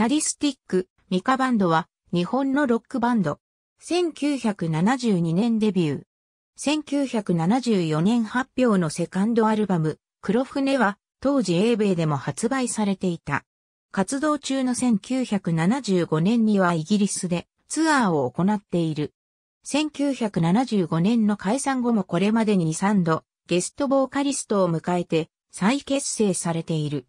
サディスティック、ミカバンドは日本のロックバンド。1972年デビュー。1974年発表のセカンドアルバム、黒船は当時英米でも発売されていた。活動中の1975年にはイギリスでツアーを行っている。1975年の解散後もこれまでに3度ゲストボーカリストを迎えて再結成されている。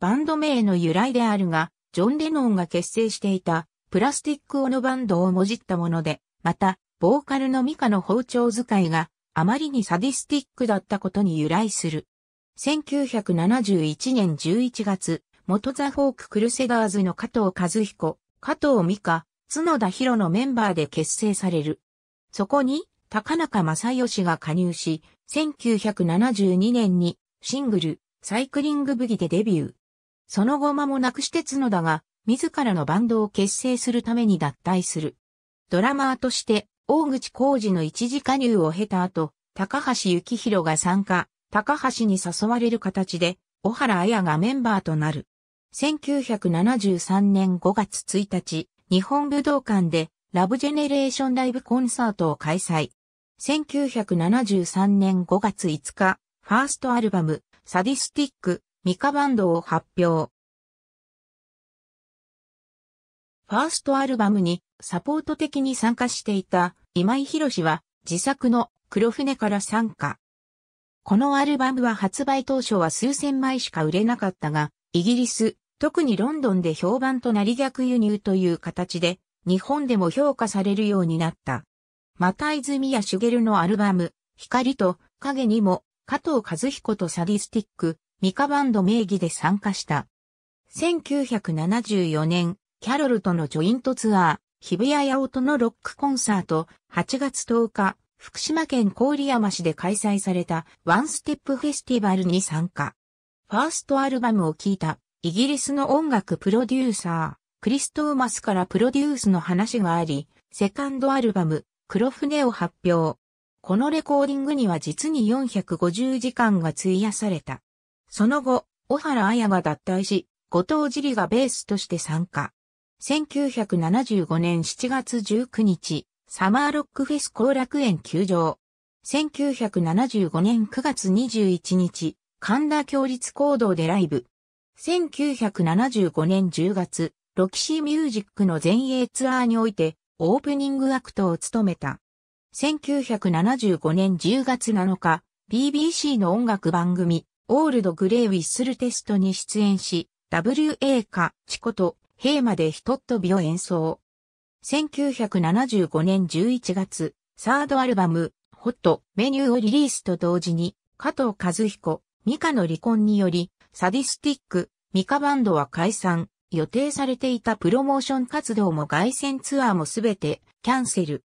バンド名の由来であるが、ジョン・レノンが結成していたプラスティック・オノバンドをもじったもので、また、ボーカルのミカの包丁使いがあまりにサディスティックだったことに由来する。1971年11月、元ザ・フォーク・クルセダーズの加藤和彦、加藤美香、角田博のメンバーで結成される。そこに、高中正義が加入し、1972年にシングル、サイクリングブギでデビュー。その後間もなくして角田が、自らのバンドを結成するために脱退する。ドラマーとして、大口浩二の一時加入を経た後、高橋幸宏が参加、高橋に誘われる形で、小原綾がメンバーとなる。1973年5月1日、日本武道館で、ラブジェネレーションライブコンサートを開催。1973年5月5日、ファーストアルバム、サディスティック、ミカバンドを発表。ファーストアルバムにサポート的に参加していた今井博士は自作の黒船から参加。このアルバムは発売当初は数千枚しか売れなかったが、イギリス、特にロンドンで評判となり逆輸入という形で、日本でも評価されるようになった。また泉谷茂のアルバム、光と影にも、加藤和彦とサディスティック、ミカバンド名義で参加した。1974年、キャロルとのジョイントツアー、日比谷八音のロックコンサート、8月10日、福島県郡山市で開催されたワンステップフェスティバルに参加。ファーストアルバムを聴いたイギリスの音楽プロデューサー、クリストーマスからプロデュースの話があり、セカンドアルバム、黒船を発表。このレコーディングには実に450時間が費やされた。その後、小原彩が脱退し、後藤尻がベースとして参加。1975年7月19日、サマーロックフェス後楽園球場。1975年9月21日、神田協立行動でライブ。1975年10月、ロキシーミュージックの前衛ツアーにおいて、オープニングアクトを務めた。1975年10月7日、BBC の音楽番組、オールドグレイ・ウィッスルテストに出演し、W.A. か、チコと、ヘイまでひとっ飛びを演奏。1975年11月、サードアルバム、ホット、メニューをリリースと同時に、加藤和彦、ミカの離婚により、サディスティック、ミカバンドは解散、予定されていたプロモーション活動も外旋ツアーもすべて、キャンセル。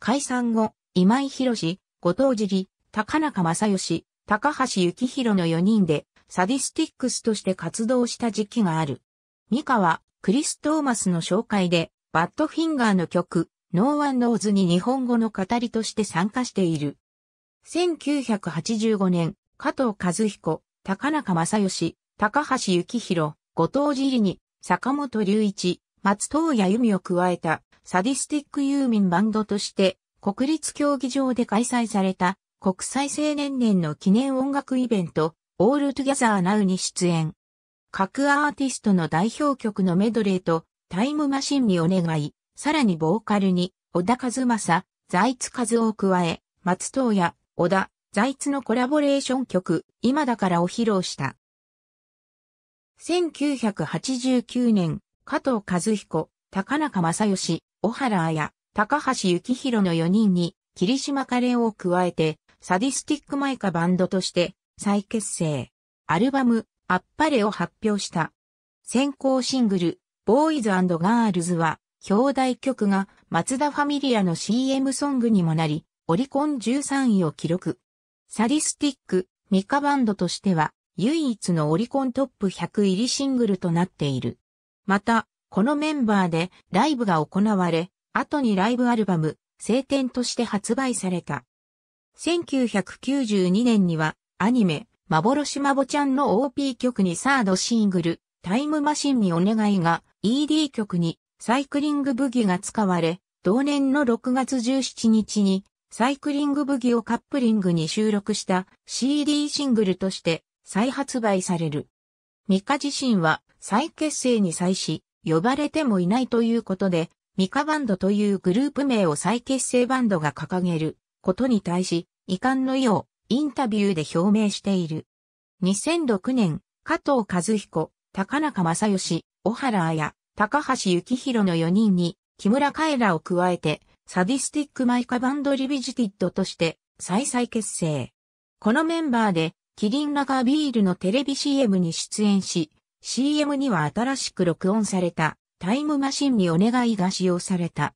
解散後、今井博士、後藤尻、高中正義、高橋幸宏の4人で、サディスティックスとして活動した時期がある。ミカは、クリス・トーマスの紹介で、バッドフィンガーの曲、ノーワンノーズに日本語の語りとして参加している。1985年、加藤和彦、高中正義、高橋幸宏、後藤尻に、坂本隆一、松藤谷由を加えた、サディスティックユーミンバンドとして、国立競技場で開催された国際青年年の記念音楽イベント、オールトゥギャザーナウに出演。各アーティストの代表曲のメドレーと、タイムマシンにお願い、さらにボーカルに、小田和正、財津和夫を加え、松任谷、小田、財津のコラボレーション曲、今だからを披露した。1989年、加藤和彦、高中正義、小原彩、高橋幸宏の4人に、霧島カレーを加えて、サディスティックマイカバンドとして再結成。アルバム、アッパレを発表した。先行シングル、ボーイズガールズは、兄弟曲が松田ファミリアの CM ソングにもなり、オリコン13位を記録。サディスティック、ミカバンドとしては、唯一のオリコントップ100入りシングルとなっている。また、このメンバーでライブが行われ、後にライブアルバム、晴天として発売された。1992年には、アニメ、幻まぼちゃんの OP 曲にサードシングル、タイムマシンにお願いが ED 曲にサイクリングブギが使われ、同年の6月17日にサイクリングブギをカップリングに収録した CD シングルとして再発売される。ミカ自身は再結成に際し、呼ばれてもいないということで、ミカバンドというグループ名を再結成バンドが掲げることに対し、遺憾の意をインタビューで表明している。2006年、加藤和彦、高中正義、小原綾、高橋幸宏の4人に、木村カエラを加えて、サディスティックマイカバンドリビジティッドとして、再々結成。このメンバーで、キリンラガービールのテレビ CM に出演し、CM には新しく録音された、タイムマシンにお願いが使用された。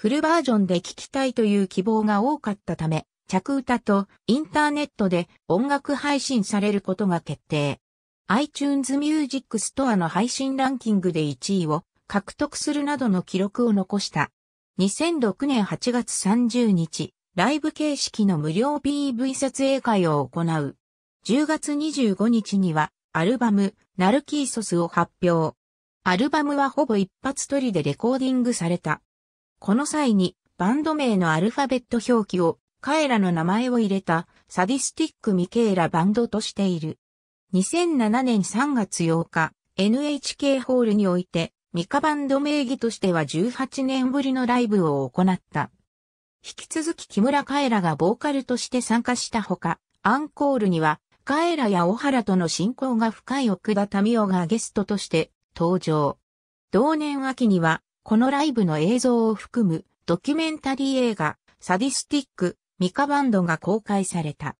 フルバージョンで聴きたいという希望が多かったため、着歌とインターネットで音楽配信されることが決定。iTunes Music Store の配信ランキングで1位を獲得するなどの記録を残した。2006年8月30日、ライブ形式の無料 PV 撮影会を行う。10月25日にはアルバム、ナルキーソスを発表。アルバムはほぼ一発撮りでレコーディングされた。この際にバンド名のアルファベット表記を彼らの名前を入れたサディスティック・ミケーラバンドとしている。2007年3月8日、NHK ホールにおいてミカバンド名義としては18年ぶりのライブを行った。引き続き木村カエラがボーカルとして参加したほか、アンコールには、カエラや小原との親交が深い奥田民夫がゲストとして登場。同年秋には、このライブの映像を含むドキュメンタリー映画、サディスティック、ミカバンドが公開された。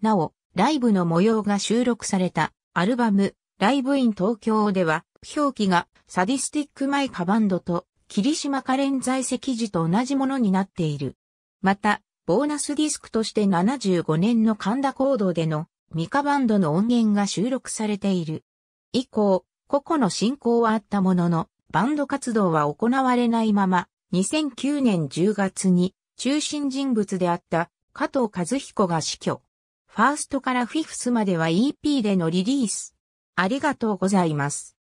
なお、ライブの模様が収録されたアルバム、ライブイン東京では、表記がサディスティックマイカバンドと霧島カレン在籍時と同じものになっている。また、ボーナスディスクとして75年の神田行動でのミカバンドの音源が収録されている。以降、個々の進行はあったものの、バンド活動は行われないまま、2009年10月に中心人物であった加藤和彦が死去。ファーストからフィフスまでは EP でのリリース。ありがとうございます。